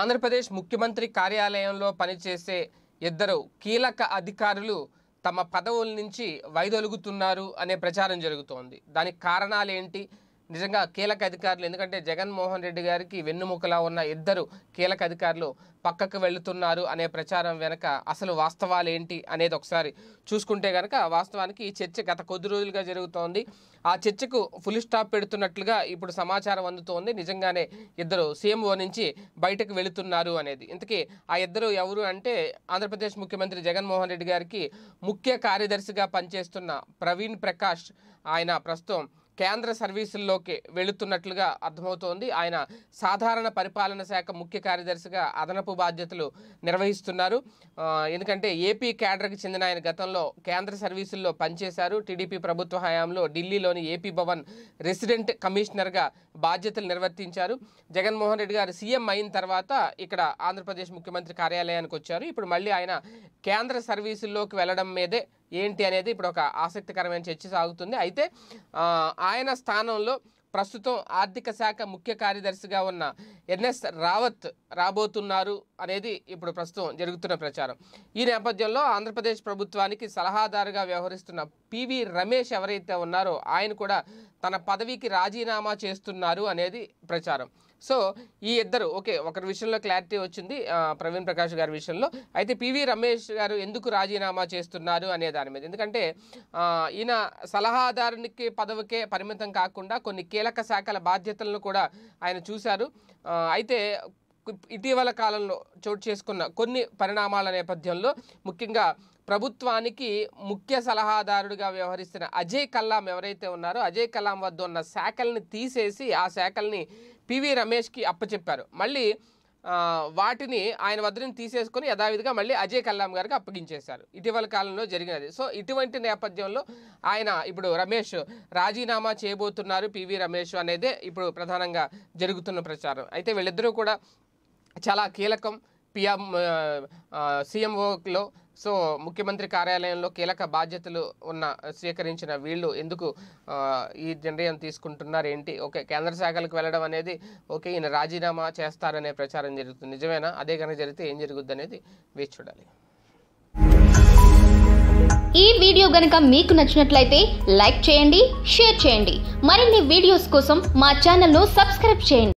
ఆంధ్రప్రదేశ్ ముఖ్యమంత్రి కార్యాలయంలో పనిచేసే ఇద్దరు కీలక అధికారులు తమ పదవుల నుంచి వైదొలుగుతున్నారు అనే ప్రచారం జరుగుతోంది దానికి కారణాలేంటి నిజంగా కీలక అధికారులు ఎందుకంటే జగన్మోహన్ రెడ్డి గారికి వెన్నుముకలా ఉన్న ఇద్దరు కీలక అధికారులు పక్కకు వెళుతున్నారు అనే ప్రచారం వెనక అసలు వాస్తవాలు ఏంటి అనేది ఒకసారి చూసుకుంటే కనుక వాస్తవానికి ఈ చర్చ గత కొద్ది రోజులుగా జరుగుతోంది ఆ చర్చకు ఫుల్ స్టాప్ పెడుతున్నట్లుగా ఇప్పుడు సమాచారం అందుతోంది నిజంగానే ఇద్దరు సీఎంఓ నుంచి బయటకు వెళుతున్నారు అనేది ఇంతకీ ఆ ఇద్దరు ఎవరు అంటే ఆంధ్రప్రదేశ్ ముఖ్యమంత్రి జగన్మోహన్ రెడ్డి గారికి ముఖ్య కార్యదర్శిగా పనిచేస్తున్న ప్రవీణ్ ప్రకాష్ ఆయన ప్రస్తుతం కేంద్ర సర్వీసుల్లోకి వెళుతున్నట్లుగా అర్థమవుతోంది ఆయన సాధారణ పరిపాలన శాఖ ముఖ్య కార్యదర్శిగా అదనపు బాధ్యతలు నిర్వహిస్తున్నారు ఎందుకంటే ఏపీ క్యాడర్కి చెందిన ఆయన గతంలో కేంద్ర సర్వీసుల్లో పనిచేశారు టీడీపీ ప్రభుత్వ హయాంలో ఢిల్లీలోని ఏపీ భవన్ రెసిడెంట్ కమిషనర్గా బాధ్యతలు నిర్వర్తించారు జగన్మోహన్ రెడ్డి గారు సీఎం అయిన తర్వాత ఇక్కడ ఆంధ్రప్రదేశ్ ముఖ్యమంత్రి కార్యాలయానికి వచ్చారు ఇప్పుడు మళ్ళీ ఆయన కేంద్ర సర్వీసుల్లోకి వెళ్ళడం మీదే ఏంటి అనేది ఇప్పుడు ఒక ఆసక్తికరమైన చర్చ సాగుతుంది అయితే ఆయన స్థానంలో ప్రస్తుతం ఆర్థిక శాఖ ముఖ్య కార్యదర్శిగా ఉన్న ఎన్ఎస్ రావత్ రాబోతున్నారు అనేది ఇప్పుడు ప్రస్తుతం జరుగుతున్న ప్రచారం ఈ నేపథ్యంలో ఆంధ్రప్రదేశ్ ప్రభుత్వానికి సలహాదారుగా వ్యవహరిస్తున్న పివి రమేష్ ఎవరైతే ఉన్నారో ఆయన కూడా తన పదవికి రాజీనామా చేస్తున్నారు అనేది ప్రచారం సో ఈ ఇద్దరు ఓకే ఒకరి విషయంలో క్లారిటీ వచ్చింది ప్రవీణ్ ప్రకాష్ గారి విషయంలో అయితే పివి రమేష్ గారు ఎందుకు రాజీనామా చేస్తున్నారు అనే దాని మీద ఎందుకంటే ఈయన సలహాదారునికి పదవికే పరిమితం కాకుండా కొన్ని కీలక శాఖల బాధ్యతలను కూడా ఆయన చూశారు అయితే ఇటీవల కాలంలో చోటు చేసుకున్న కొన్ని పరిణామాల నేపథ్యంలో ముఖ్యంగా ప్రభుత్వానికి ముఖ్య సలహాదారుడిగా వ్యవహరిస్తున్న అజయ్ కల్లాం ఎవరైతే ఉన్నారో అజయ్ కల్లాం వద్ద ఉన్న శాఖల్ని తీసేసి ఆ శాఖల్ని పివి రమేష్కి అప్పచెప్పారు మళ్ళీ వాటిని ఆయన వద్ద నుంచి తీసేసుకొని యథావిధిగా మళ్ళీ అజయ్ కల్లాం గారికి అప్పగించేశారు ఇటీవల కాలంలో జరిగినది సో ఇటువంటి నేపథ్యంలో ఆయన ఇప్పుడు రమేష్ రాజీనామా చేయబోతున్నారు పివి రమేష్ అనేదే ఇప్పుడు ప్రధానంగా జరుగుతున్న ప్రచారం అయితే వీళ్ళిద్దరూ కూడా చాలా కీలకం పిఎం సీఎంఓలో సో ముఖ్యమంత్రి కార్యాలయంలో కీలక బాధ్యతలు ఉన్న స్వీకరించిన వీళ్ళు ఎందుకు ఈ నిర్ణయం తీసుకుంటున్నారు ఏంటి ఓకే కేంద్ర శాఖలకు వెళ్ళడం అనేది ఓకే ఈయన రాజీనామా చేస్తారనే ప్రచారం జరుగుతుంది నిజమేనా అదే కనుక జరిగితే ఏం జరుగుద్ది అనేది వేచి చూడాలి ఈ వీడియో గనుక మీకు నచ్చినట్లయితే లైక్ చేయండి షేర్ చేయండి మరిన్ని వీడియోస్ కోసం మా ఛానల్ను సబ్స్క్రైబ్ చేయండి